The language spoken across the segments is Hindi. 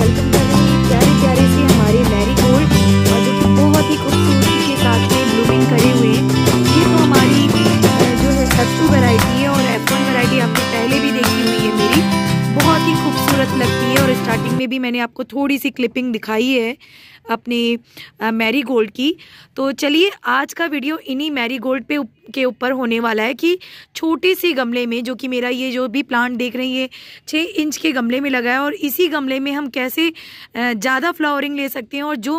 वेलकम कर रही है प्यारे प्यारे से हमारे मैरी गोल्ड और जो कि बहुत ही खूबसूरती के साथ में ब्लूमिंग करे हुए हैं ये तो हमारी जो है सत्तू वैरायटी है और एप्पल वैरायटी आपने पहले भी देखी हुई है मेरी बहुत ही खूबसूरत लगती है और स्टार्टिंग में भी मैंने आपको थोड़ी सी क्लिपिंग दिखाई है अपने मैरी गोल्ड की तो चलिए आज का वीडियो इन्हीं मैरी गोल्ड पे के ऊपर होने वाला है कि छोटे से गमले में जो कि मेरा ये जो भी प्लांट देख रही है छः इंच के गमले में लगा है और इसी गमले में हम कैसे ज़्यादा फ्लावरिंग ले सकते हैं और जो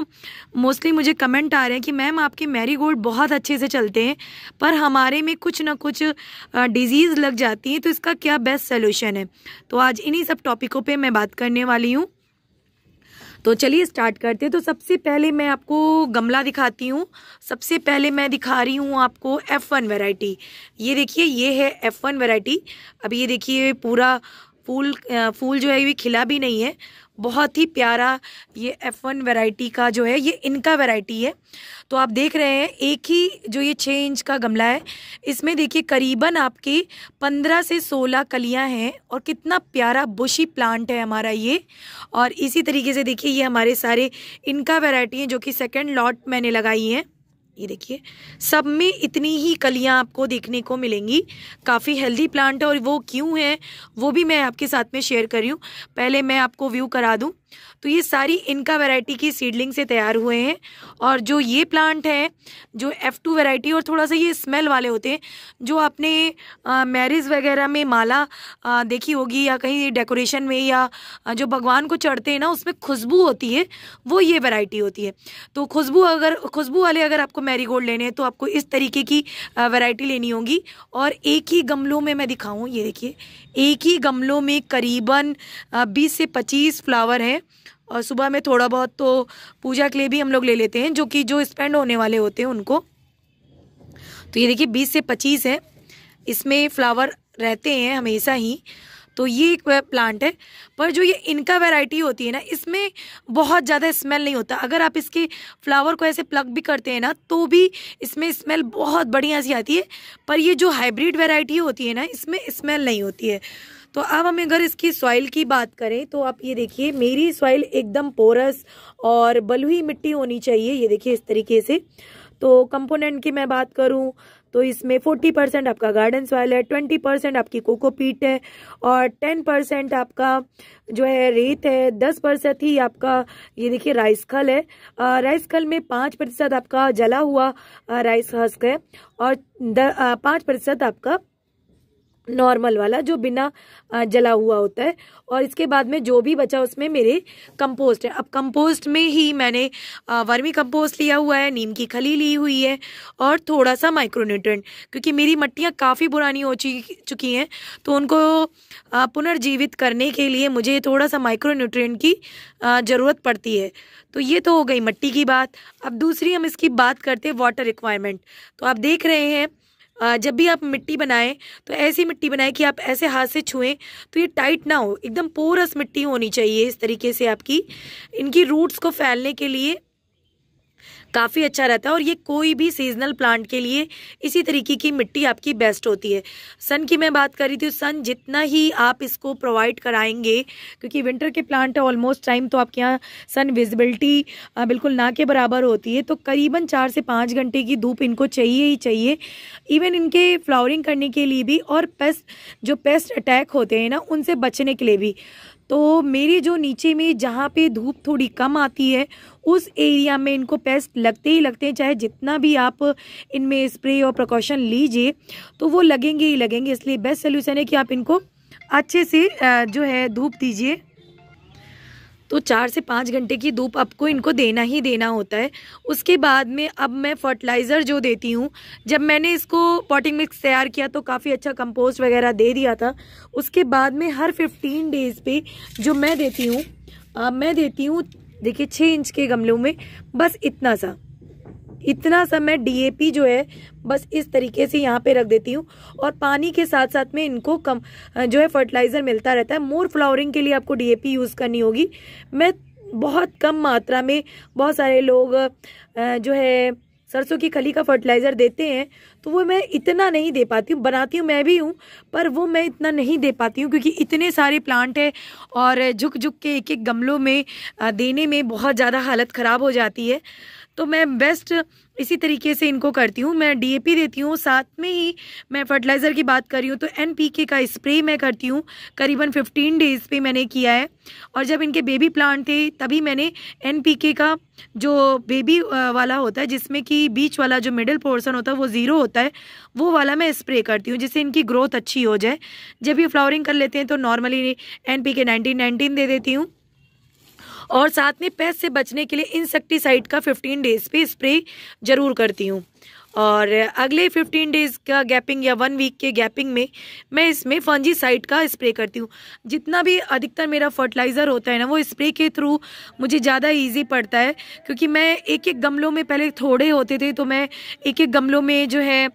मोस्टली मुझे कमेंट आ रहे हैं कि मैम आपके मैरी गोल्ड बहुत अच्छे से चलते हैं पर हमारे में कुछ ना कुछ डिज़ीज़ लग जाती है तो इसका क्या बेस्ट सोल्यूशन है तो आज इन्हीं सब टॉपिकों पर मैं बात करने वाली हूँ तो चलिए स्टार्ट करते हैं तो सबसे पहले मैं आपको गमला दिखाती हूँ सबसे पहले मैं दिखा रही हूँ आपको एफ़ वन वेराइटी ये देखिए ये है एफ़ वन वेराइटी अब ये देखिए पूरा फूल फूल जो है ये खिला भी नहीं है बहुत ही प्यारा ये एफ़ वन वेराइटी का जो है ये इनका वेराइटी है तो आप देख रहे हैं एक ही जो ये छः इंच का गमला है इसमें देखिए करीबन आपकी पंद्रह से सोलह कलियां हैं और कितना प्यारा बुशी प्लांट है हमारा ये और इसी तरीके से देखिए ये हमारे सारे इनका वेराइटी हैं जो कि सेकेंड लॉट मैंने लगाई हैं ये देखिए सब में इतनी ही कलियां आपको देखने को मिलेंगी काफ़ी हेल्दी प्लांट है और वो क्यों है वो भी मैं आपके साथ में शेयर कर रही हूँ पहले मैं आपको व्यू करा दूँ तो ये सारी इनका वैरायटी की सीडलिंग से तैयार हुए हैं और जो ये प्लांट है जो एफ़ टू वैरायटी और थोड़ा सा ये स्मेल वाले होते हैं जो आपने मैरिज वगैरह में माला आ, देखी होगी या कहीं डेकोरेशन में या जो भगवान को चढ़ते हैं ना उसमें खुशबू होती है वो ये वैरायटी होती है तो खुशबू अगर खुशबू वाले अगर आपको मैरी लेने हैं तो आपको इस तरीके की वैरायटी लेनी होगी और एक ही गमलों में मैं दिखाऊँ ये देखिए एक ही गमलों में करीबन बीस से पच्चीस फ्लावर हैं और सुबह में थोड़ा बहुत तो पूजा के लिए भी हम लोग ले लेते हैं जो कि जो स्पेंड होने वाले होते हैं उनको तो ये देखिए बीस से पच्चीस है इसमें फ्लावर रहते हैं हमेशा ही तो ये एक प्लांट है पर जो ये इनका वैरायटी होती है ना इसमें बहुत ज़्यादा स्मेल नहीं होता अगर आप इसके फ्लावर को ऐसे प्लग भी करते हैं ना तो भी इसमें स्मेल बहुत बढ़िया सी आती है पर ये जो हाइब्रिड वैरायटी होती है ना इसमें स्मेल नहीं होती है तो अब हम अगर इसकी सॉइल की बात करें तो आप ये देखिए मेरी सॉइल एकदम पोरस और बलुई मिट्टी होनी चाहिए ये देखिए इस तरीके से तो कंपोनेंट की मैं बात करूं तो इसमें फोर्टी परसेंट आपका गार्डन सॉइल है ट्वेंटी परसेंट आपकी कोकोपीट है और टेन परसेंट आपका जो है रेत है दस परसेंट ही आपका ये देखिए राइस खल है राइस खल में पाँच प्रतिशत आपका जला हुआ राइस हस्क है और पाँच प्रतिशत आपका नॉर्मल वाला जो बिना जला हुआ होता है और इसके बाद में जो भी बचा उसमें मेरे कंपोस्ट है अब कंपोस्ट में ही मैंने वर्मी कंपोस्ट लिया हुआ है नीम की खली ली हुई है और थोड़ा सा माइक्रोन्यूट्रेंट क्योंकि मेरी मट्टियाँ काफ़ी पुरानी हो चुकी हैं तो उनको पुनर्जीवित करने के लिए मुझे थोड़ा सा माइक्रोन्यूट्रेंट की ज़रूरत पड़ती है तो ये तो हो गई मट्टी की बात अब दूसरी हम इसकी बात करते हैं वाटर रिक्वायरमेंट तो आप देख रहे हैं जब भी आप मिट्टी बनाएं तो ऐसी मिट्टी बनाएं कि आप ऐसे हाथ से छुएं तो ये टाइट ना हो एकदम पोरस मिट्टी होनी चाहिए इस तरीके से आपकी इनकी रूट्स को फैलने के लिए काफ़ी अच्छा रहता है और ये कोई भी सीजनल प्लांट के लिए इसी तरीके की मिट्टी आपकी बेस्ट होती है सन की मैं बात कर रही थी सन जितना ही आप इसको प्रोवाइड कराएंगे क्योंकि विंटर के प्लांट ऑलमोस्ट टाइम तो आपके यहाँ सन विजिबिलिटी बिल्कुल ना के बराबर होती है तो करीबन चार से पाँच घंटे की धूप इनको चाहिए ही चाहिए इवन इनके फ्लावरिंग करने के लिए भी और पेस्ट जो पेस्ट अटैक होते हैं ना उनसे बचने के लिए भी तो मेरे जो नीचे में जहाँ पे धूप थोड़ी कम आती है उस एरिया में इनको पेस्ट लगते ही लगते हैं चाहे जितना भी आप इनमें स्प्रे और प्रिकॉशन लीजिए तो वो लगेंगे ही लगेंगे इसलिए बेस्ट सोल्यूशन है कि आप इनको अच्छे से जो है धूप दीजिए तो चार से पाँच घंटे की धूप आपको इनको देना ही देना होता है उसके बाद में अब मैं फर्टिलाइज़र जो देती हूँ जब मैंने इसको पॉटिंग मिक्स तैयार किया तो काफ़ी अच्छा कंपोस्ट वगैरह दे दिया था उसके बाद में हर फिफ्टीन डेज़ पे जो मैं देती हूँ मैं देती हूँ देखिए छः इंच के गमलों में बस इतना सा इतना सा मैं डी जो है बस इस तरीके से यहाँ पे रख देती हूँ और पानी के साथ साथ में इनको कम जो है फर्टिलाइज़र मिलता रहता है मोर फ्लावरिंग के लिए आपको डी यूज़ करनी होगी मैं बहुत कम मात्रा में बहुत सारे लोग जो है सरसों की खली का फर्टिलाइज़र देते हैं तो वो मैं इतना नहीं दे पाती हूँ बनाती हूँ मैं भी हूँ पर वो मैं इतना नहीं दे पाती हूँ क्योंकि इतने सारे प्लांट हैं और झुक झुक के एक एक गमलों में देने में बहुत ज़्यादा हालत ख़राब हो जाती है तो मैं बेस्ट इसी तरीके से इनको करती हूँ मैं डीएपी देती हूँ साथ में ही मैं फर्टिलाइज़र की बात कर रही हूँ तो एनपीके का स्प्रे मैं करती हूँ करीबन 15 डेज़ पे मैंने किया है और जब इनके बेबी प्लांट थे तभी मैंने एनपीके का जो बेबी वाला होता है जिसमें कि बीच वाला जो मिडिल पोर्सन होता है वो ज़ीरो होता है वो वाला मैं स्प्रे करती हूँ जिससे इनकी ग्रोथ अच्छी हो जाए जब ये फ्लावरिंग कर लेते हैं तो नॉर्मली एन पी के दे देती हूँ और साथ में पेस्ट से बचने के लिए इंसेक्टिसाइड का फिफ्टीन डेज पे स्प्रे जरूर करती हूँ और अगले फिफ्टीन डेज़ का गैपिंग या वन वीक के गैपिंग में मैं इसमें फंजी साइड का स्प्रे करती हूँ जितना भी अधिकतर मेरा फर्टिलाइज़र होता है ना वो स्प्रे के थ्रू मुझे ज़्यादा ईजी पड़ता है क्योंकि मैं एक एक गमलों में पहले थोड़े होते थे तो मैं एक एक गमलों में जो है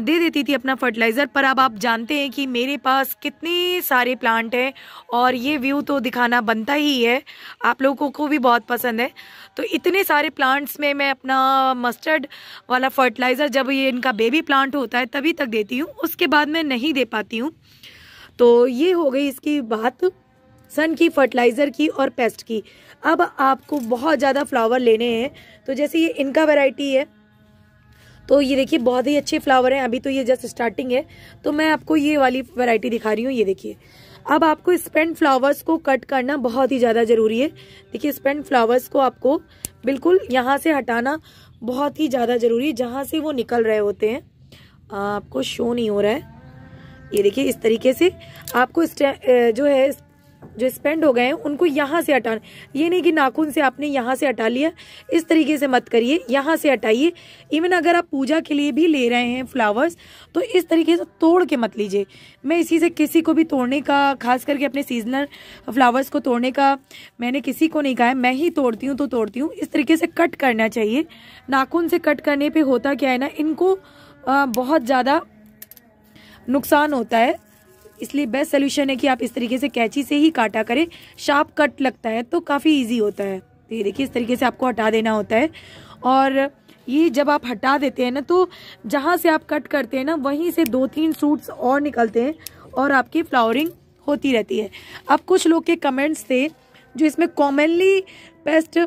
दे देती थी अपना फर्टिलाइज़र पर अब आप जानते हैं कि मेरे पास कितने सारे प्लांट हैं और ये व्यू तो दिखाना बनता ही है आप लोगों को भी बहुत पसंद है तो इतने सारे प्लांट्स में मैं अपना मस्टर्ड वाला फर्टिलाइज फर्टिलाइज़र जब ये इनका बेबी प्लांट होता है तभी तक देती हूँ उसके बाद मैं नहीं दे पाती हूँ तो ये हो गई इसकी बात सन की फर्टिलाइज़र की और पेस्ट की अब आपको बहुत ज़्यादा फ्लावर लेने हैं तो जैसे ये इनका वेराइटी है तो ये देखिए बहुत ही अच्छे फ्लावर हैं अभी तो ये जस्ट स्टार्टिंग है तो मैं आपको ये वाली वेराइटी दिखा रही हूँ ये देखिए अब आपको स्पेंड फ्लावर्स को कट करना बहुत ही ज़्यादा ज़रूरी है देखिए स्पेंड फ्लावर्स को आपको बिल्कुल यहाँ से हटाना बहुत ही ज़्यादा ज़रूरी है जहाँ से वो निकल रहे होते हैं आपको शो नहीं हो रहा है ये देखिए इस तरीके से आपको जो है जो स्पेंड हो गए हैं उनको यहाँ से हटा ये नहीं कि नाखून से आपने यहाँ से हटा लिया इस तरीके से मत करिए यहाँ से हटाइए इवन अगर आप पूजा के लिए भी ले रहे हैं फ्लावर्स तो इस तरीके से तोड़ के मत लीजिए मैं इसी से किसी को भी तोड़ने का खास करके अपने सीजनल फ्लावर्स को तोड़ने का मैंने किसी को नहीं कहा है मैं ही तोड़ती हूँ तो तोड़ती हूँ इस तरीके से कट करना चाहिए नाखून से कट करने पर होता क्या है ना इनको बहुत ज़्यादा नुकसान होता है इसलिए बेस्ट सोल्यूशन है कि आप इस तरीके से कैची से ही काटा करें शार्प कट लगता है तो काफ़ी ईजी होता है तो ये देखिए इस तरीके से आपको हटा देना होता है और ये जब आप हटा देते हैं ना तो जहाँ से आप कट करते हैं ना वहीं से दो तीन सूट्स और निकलते हैं और आपकी फ्लावरिंग होती रहती है अब कुछ लोग के कमेंट्स थे जो इसमें कॉमनली बेस्ट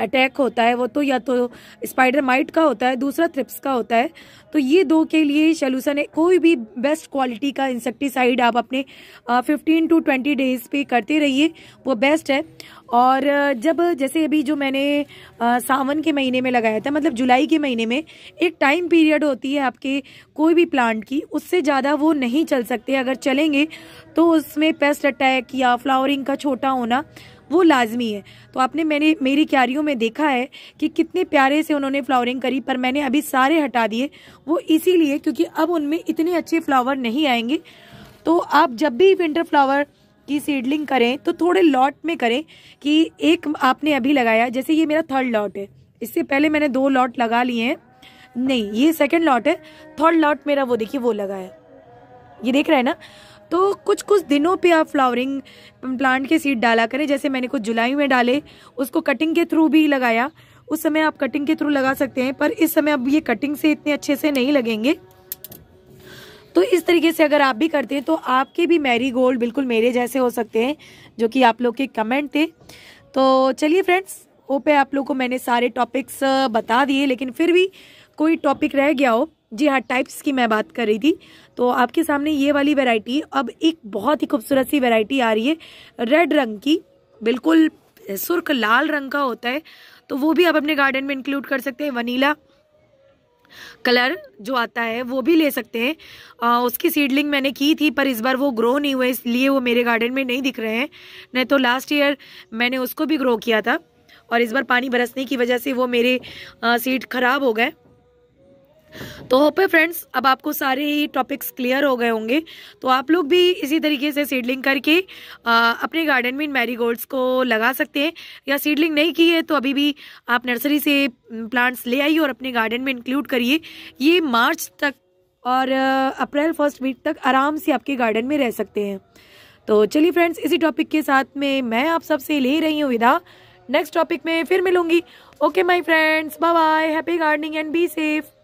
अटैक होता है वो तो या तो स्पाइडर माइट का होता है दूसरा थ्रिप्स का होता है तो ये दो के लिए शलूसा है कोई भी बेस्ट क्वालिटी का इंसेक्टिसाइड आप अपने फिफ्टीन टू ट्वेंटी डेज पे करते रहिए वो बेस्ट है और जब जैसे अभी जो मैंने आ, सावन के महीने में लगाया था मतलब जुलाई के महीने में एक टाइम पीरियड होती है आपके कोई भी प्लांट की उससे ज़्यादा वो नहीं चल सकते अगर चलेंगे तो उसमें पेस्ट अटैक या फ्लावरिंग का छोटा होना वो लाजमी है तो आपने मैंने मेरी क्यारियों में देखा है कि कितने प्यारे से उन्होंने फ्लावरिंग करी पर मैंने अभी सारे हटा दिए वो इसीलिए क्योंकि अब उनमें इतने अच्छे फ्लावर नहीं आएंगे तो आप जब भी विंटर फ्लावर की सीडलिंग करें तो थोड़े लॉट में करें कि एक आपने अभी लगाया जैसे ये मेरा थर्ड लॉट है इससे पहले मैंने दो लॉट लगा लिए हैं नहीं ये सेकंड लॉट है थर्ड लॉट मेरा वो देखिए वो लगाया ये देख रहे हैं ना तो कुछ कुछ दिनों पे आप फ्लावरिंग प्लांट के सीड डाला करें जैसे मैंने कुछ जुलाई में डाले उसको कटिंग के थ्रू भी लगाया उस समय आप कटिंग के थ्रू लगा सकते हैं पर इस समय अब ये कटिंग से इतने अच्छे से नहीं लगेंगे तो इस तरीके से अगर आप भी करते हैं तो आपके भी मैरी गोल्ड बिल्कुल मेरे जैसे हो सकते हैं जो कि आप लोग के कमेंट थे तो चलिए फ्रेंड्स होप पे आप लोग को मैंने सारे टॉपिक्स बता दिए लेकिन फिर भी कोई टॉपिक रह गया हो जी हाँ टाइप्स की मैं बात कर रही थी तो आपके सामने ये वाली वेराइटी अब एक बहुत ही खूबसूरत सी वेराइटी आ रही है रेड रंग की बिल्कुल सुर्ख लाल रंग का होता है तो वो भी आप अपने गार्डन में इंक्लूड कर सकते हैं वनीला कलर जो आता है वो भी ले सकते हैं आ, उसकी सीडलिंग मैंने की थी पर इस बार वो ग्रो नहीं हुए इसलिए वो मेरे गार्डन में नहीं दिख रहे हैं नहीं तो लास्ट ईयर मैंने उसको भी ग्रो किया था और इस बार पानी बरसने की वजह से वो मेरे आ, सीड खराब हो गए तो होप है फ्रेंड्स अब आपको सारे ही टॉपिक्स क्लियर हो गए होंगे तो आप लोग भी इसी तरीके से सीडलिंग करके आ, अपने गार्डन में इन मैरी गोल्ड्स को लगा सकते हैं या सीडलिंग नहीं की है तो अभी भी आप नर्सरी से प्लांट्स ले आइए और अपने गार्डन में इंक्लूड करिए ये मार्च तक और अप्रैल फर्स्ट वीक तक आराम से आपके गार्डन में रह सकते हैं तो चलिए फ्रेंड्स इसी टॉपिक के साथ में मैं आप सबसे ले रही हूँ विदा नेक्स्ट टॉपिक में फिर मिलूंगी okay my friends bye bye happy gardening and be safe